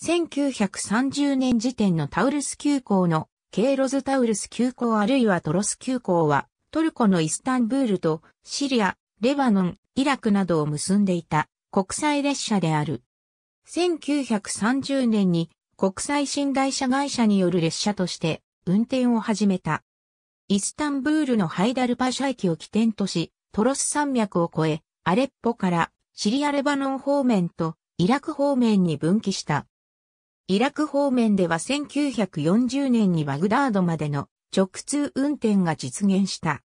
1930年時点のタウルス急行のケイロズタウルス急行あるいはトロス急行はトルコのイスタンブールとシリア、レバノン、イラクなどを結んでいた国際列車である。1930年に国際寝台車会社による列車として運転を始めた。イスタンブールのハイダルパシャ駅を起点とし、トロス山脈を越え、アレッポからシリアレバノン方面とイラク方面に分岐したイラク方面では1940年にバグダードまでの直通運転が実現した。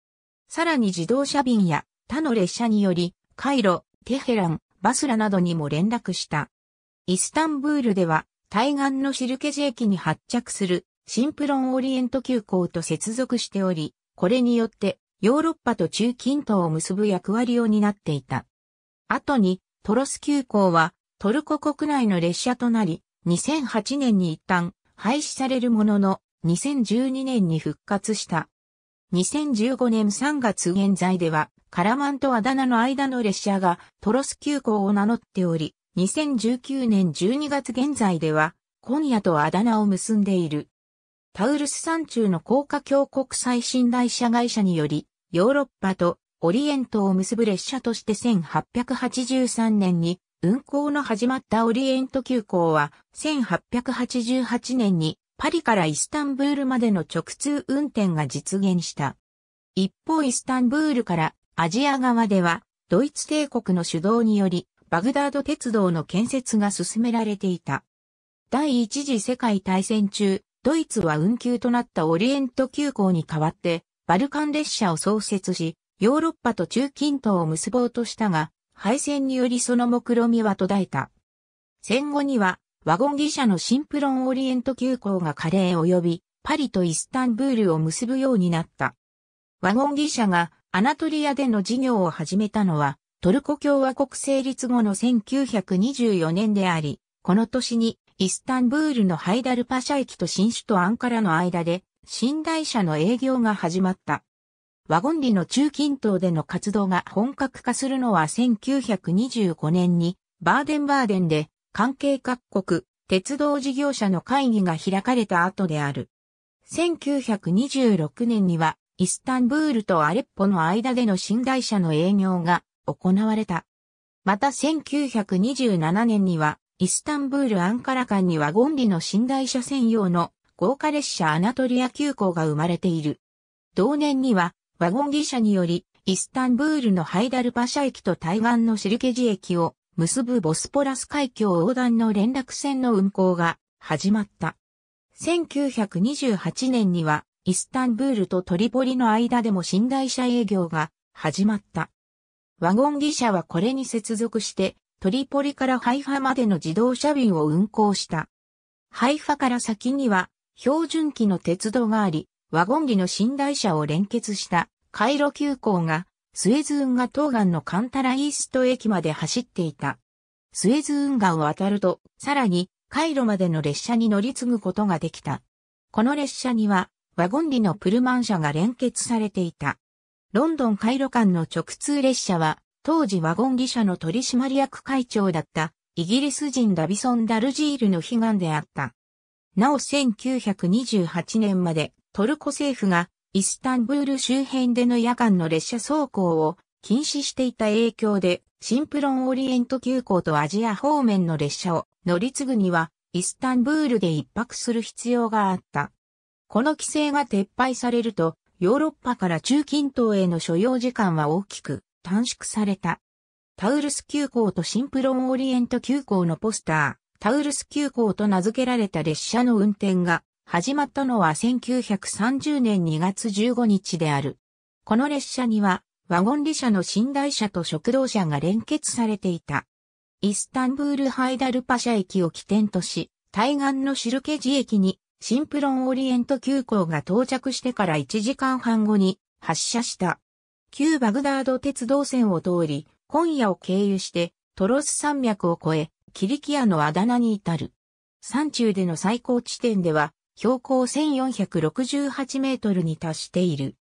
さらに自動車便や他の列車により、カイロ、テヘラン、バスラなどにも連絡した。イスタンブールでは、対岸のシルケジ駅に発着するシンプロンオリエント急行と接続しており、これによってヨーロッパと中近東を結ぶ役割を担っていた。後にトロス急行はトルコ国内の列車となり、2008年に一旦廃止されるものの、2012年に復活した。2015年3月現在では、カラマンとアダナの間の列車がトロス急行を名乗っており、2019年12月現在では、今夜とアダナを結んでいる。タウルス山中の高架橋国際新台車会社により、ヨーロッパとオリエントを結ぶ列車として1883年に運行の始まったオリエント急行は、1888年にパリからイスタンブールまでの直通運転が実現した。一方イスタンブールからアジア側では、ドイツ帝国の主導により、バグダード鉄道の建設が進められていた。第一次世界大戦中、ドイツは運休となったオリエント急行に代わって、バルカン列車を創設し、ヨーロッパと中近東を結ぼうとしたが、敗戦によりその目論みは途絶えた。戦後には、ワゴンギ社のシンプロンオリエント急行がカレー及び、パリとイスタンブールを結ぶようになった。ワゴンギ社がアナトリアでの事業を始めたのは、トルコ共和国成立後の1924年であり、この年にイスタンブールのハイダルパシャ駅と新首都アンカラの間で、新台車の営業が始まった。ワゴンリの中近東での活動が本格化するのは1925年にバーデンバーデンで関係各国鉄道事業者の会議が開かれた後である。1926年にはイスタンブールとアレッポの間での寝台車の営業が行われた。また1927年にはイスタンブールアンカラ間にワゴンリの寝台車専用の豪華列車アナトリア急行が生まれている。同年にはワゴン技車により、イスタンブールのハイダルパシャ駅と対岸のシルケジ駅を結ぶボスポラス海峡横断の連絡船の運行が始まった。1928年には、イスタンブールとトリポリの間でも寝台車営業が始まった。ワゴン技車はこれに接続して、トリポリからハイファまでの自動車便を運行した。ハイファから先には、標準機の鉄道があり、ワゴンリの寝台車を連結したカイロ急行がスエズ運河東岸のカンタライースト駅まで走っていた。スエズ運河を渡ると、さらにカイロまでの列車に乗り継ぐことができた。この列車にはワゴンリのプルマン車が連結されていた。ロンドンカイロ間の直通列車は、当時ワゴンリ社の取締役会長だったイギリス人ダビソン・ダルジールの悲願であった。なお1928年までトルコ政府がイスタンブール周辺での夜間の列車走行を禁止していた影響で、シンプロンオリエント急行とアジア方面の列車を乗り継ぐには、イスタンブールで一泊する必要があった。この規制が撤廃されると、ヨーロッパから中近東への所要時間は大きく短縮された。タウルス急行とシンプロンオリエント急行のポスター、タウルス急行と名付けられた列車の運転が始まったのは1930年2月15日である。この列車には、ワゴン利車の寝台車と食堂車が連結されていた。イスタンブールハイダルパシャ駅を起点とし、対岸のシルケジ駅に、シンプロンオリエント急行が到着してから1時間半後に発車した。旧バグダード鉄道線を通り、今夜を経由して、トロス山脈を越え、キリキアのあだ名に至る。山中での最高地点では、標高1468メートルに達している。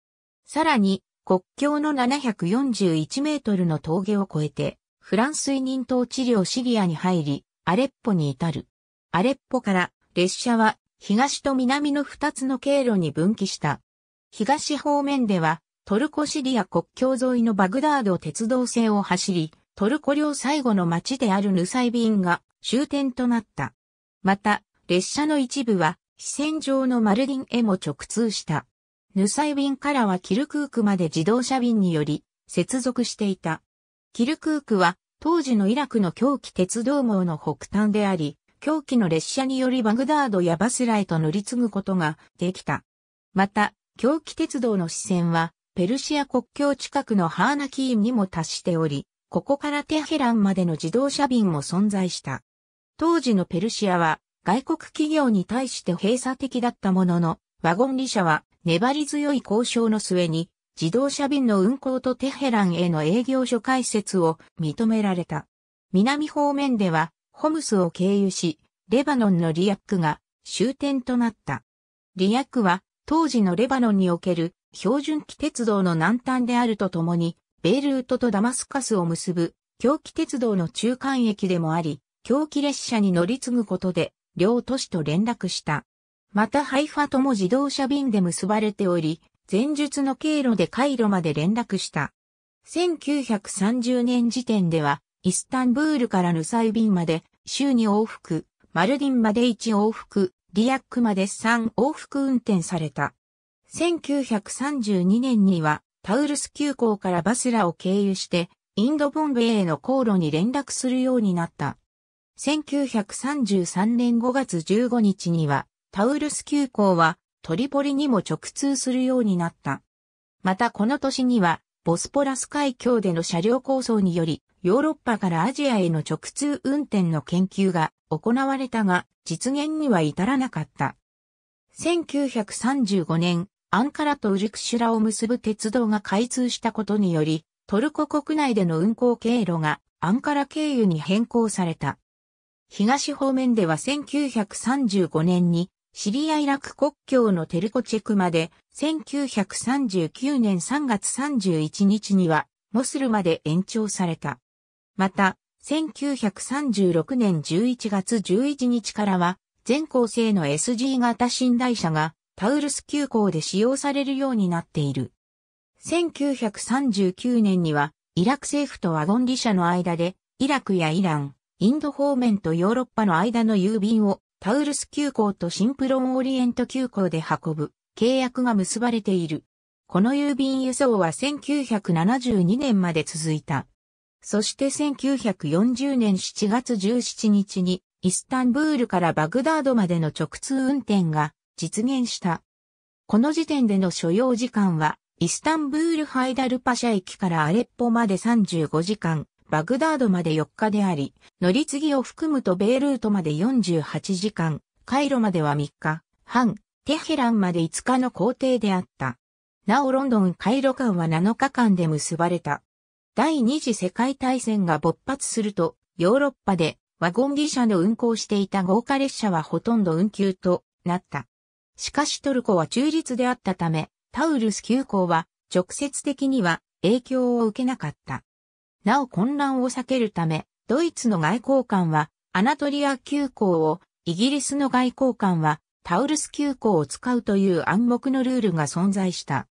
さらに、国境の741メートルの峠を越えて、フランス移民統治領シリアに入り、アレッポに至る。アレッポから列車は東と南の2つの経路に分岐した。東方面ではトルコシリア国境沿いのバグダード鉄道線を走り、トルコ領最後の町であるヌサイビンが終点となった。また、列車の一部は線上のマルディンへも直通した。ヌサイ便からはキルクークまで自動車便により接続していた。キルクークは当時のイラクの狂気鉄道網の北端であり、狂気の列車によりバグダードやバスラへと乗り継ぐことができた。また、狂気鉄道の支線はペルシア国境近くのハーナキーンにも達しており、ここからテヘランまでの自動車便も存在した。当時のペルシアは外国企業に対して閉鎖的だったものの、ワゴン利社は粘り強い交渉の末に自動車便の運行とテヘランへの営業所開設を認められた。南方面ではホムスを経由し、レバノンのリヤックが終点となった。リヤックは当時のレバノンにおける標準機鉄道の南端であるとともに、ベイルートとダマスカスを結ぶ狂気鉄道の中間駅でもあり、狂気列車に乗り継ぐことで両都市と連絡した。またハイファとも自動車便で結ばれており、前述の経路で回路まで連絡した。1930年時点では、イスタンブールからヌサイ便まで、週に往復、マルディンまで1往復、リアックまで3往復運転された。1932年には、タウルス急行からバスラを経由して、インドボンベイへの航路に連絡するようになった。1933年5月15日には、タウルス急行はトリポリにも直通するようになった。またこの年には、ボスポラス海峡での車両構想により、ヨーロッパからアジアへの直通運転の研究が行われたが、実現には至らなかった。1935年、アンカラとウルクシュラを結ぶ鉄道が開通したことにより、トルコ国内での運行経路がアンカラ経由に変更された。東方面では1935年にシリア・イラク国境のテルコチェクまで、1939年3月31日には、モスルまで延長された。また、1936年11月11日からは、全校生の SG 型寝台車が、タウルス急行で使用されるようになっている。1939年には、イラク政府とワゴンリ社の間で、イラクやイラン、インド方面とヨーロッパの間の郵便をタウルス急行とシンプロンオリエント急行で運ぶ契約が結ばれている。この郵便輸送は1972年まで続いた。そして1940年7月17日にイスタンブールからバグダードまでの直通運転が実現した。この時点での所要時間はイスタンブールハイダルパシャ駅からアレッポまで35時間、バグダードまで4日であり、乗り継ぎを含むとベイルートまで48時間、カイロまでは3日半、テヘランまで5日の行程であった。なおロンドン・カイロ間は7日間で結ばれた。第二次世界大戦が勃発すると、ヨーロッパでワゴン技車の運行していた豪華列車はほとんど運休となった。しかしトルコは中立であったため、タウルス急行は直接的には影響を受けなかった。なお混乱を避けるため、ドイツの外交官はアナトリア急行を、イギリスの外交官はタウルス急行を使うという暗黙のルールが存在した。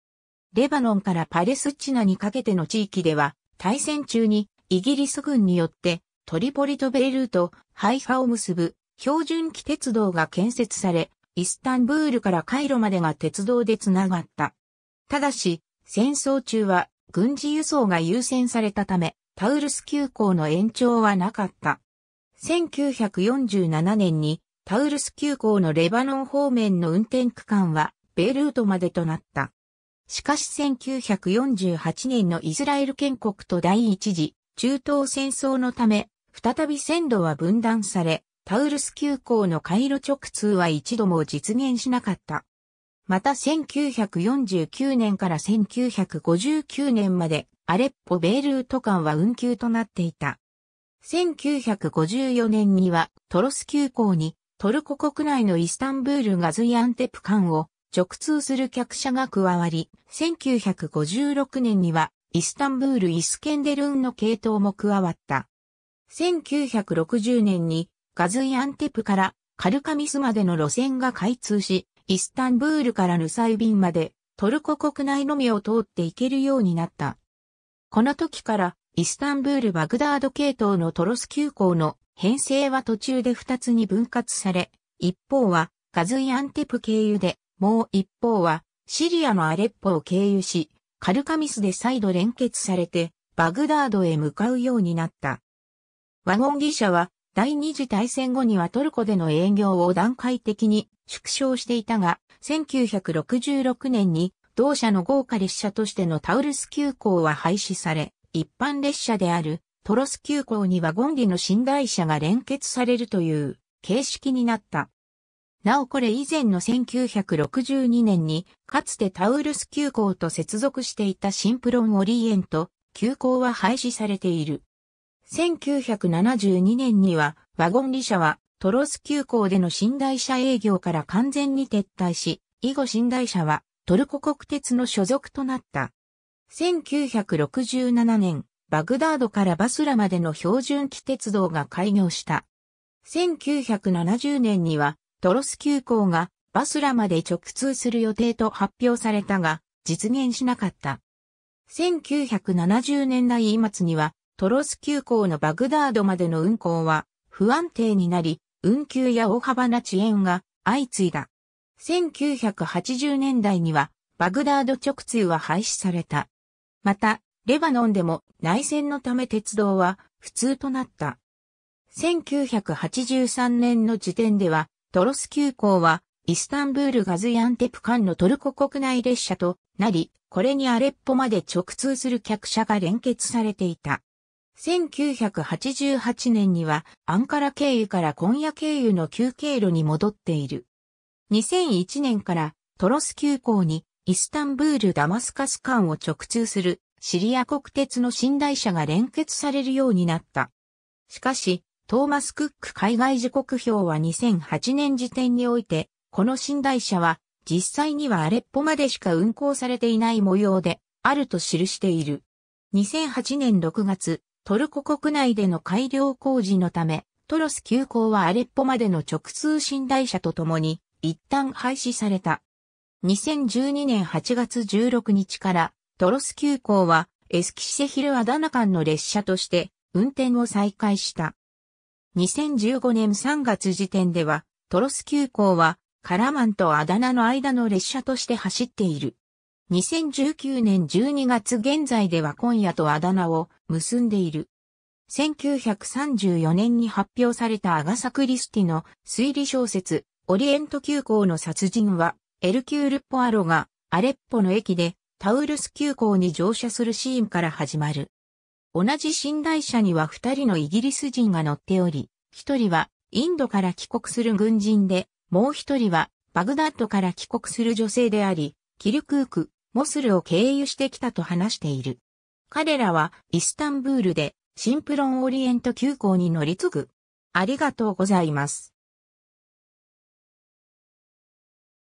レバノンからパレスチナにかけての地域では、大戦中にイギリス軍によってトリポリとベイルート、ハイファを結ぶ標準機鉄道が建設され、イスタンブールからカイロまでが鉄道でつながった。ただし、戦争中は軍事輸送が優先されたため、タウルス急行の延長はなかった。1947年にタウルス急行のレバノン方面の運転区間はベルートまでとなった。しかし1948年のイスラエル建国と第一次中東戦争のため、再び線路は分断され、タウルス急行の回路直通は一度も実現しなかった。また1949年から1959年までアレッポ・ベールート間は運休となっていた。1954年にはトロス急行にトルコ国内のイスタンブールガズイアンテプ間を直通する客車が加わり、1956年にはイスタンブール・イスケンデルンの系統も加わった。1960年にガズイアンテプからカルカミスまでの路線が開通し、イスタンブールからヌサイ便までトルコ国内のみを通って行けるようになった。この時からイスタンブール・バグダード系統のトロス急行の編成は途中で2つに分割され、一方はカズイアンテプ経由で、もう一方はシリアのアレッポを経由し、カルカミスで再度連結されて、バグダードへ向かうようになった。ワゴンギ社は第二次大戦後にはトルコでの営業を段階的に縮小していたが、1966年に同社の豪華列車としてのタウルス急行は廃止され、一般列車であるトロス急行にはゴンリの寝台車が連結されるという形式になった。なおこれ以前の1962年に、かつてタウルス急行と接続していたシンプロンオリエント、急行は廃止されている。1972年には、ワゴン利車はトロス急行での寝台車営業から完全に撤退し、以後寝台車はトルコ国鉄の所属となった。1967年、バグダードからバスラまでの標準期鉄道が開業した。1970年にはトロス急行がバスラまで直通する予定と発表されたが、実現しなかった。1970年代末にはトロス急行のバグダードまでの運行は不安定になり、運休や大幅な遅延が相次いだ。1980年代にはバグダード直通は廃止された。また、レバノンでも内戦のため鉄道は普通となった。1983年の時点では、トロス急行はイスタンブールガズヤンテプ間のトルコ国内列車となり、これにアレッポまで直通する客車が連結されていた。1988年にはアンカラ経由から今夜経由の旧経路に戻っている。2001年からトロス急行にイスタンブール・ダマスカス間を直通するシリア国鉄の寝台車が連結されるようになった。しかし、トーマス・クック海外時刻表は2008年時点において、この寝台車は実際にはアレッポまでしか運行されていない模様であると記している。2008年6月、トルコ国内での改良工事のため、トロス急行はアレッポまでの直通寝台車とともに、一旦廃止された。2012年8月16日から、トロス急行は、エスキシセヒルアダナ間の列車として、運転を再開した。2015年3月時点では、トロス急行は、カラマンとアダナの間の列車として走っている。2019年12月現在では今夜とあだ名を結んでいる。1934年に発表されたアガサ・クリスティの推理小説、オリエント急行の殺人は、エルキュール・ポアロがアレッポの駅でタウルス急行に乗車するシーンから始まる。同じ寝台車には二人のイギリス人が乗っており、一人はインドから帰国する軍人で、もう一人はバグダッドから帰国する女性であり、キルクーク、モスルを経由してきたと話している。彼らはイスタンブールでシンプロンオリエント急行に乗り継ぐ。ありがとうございます。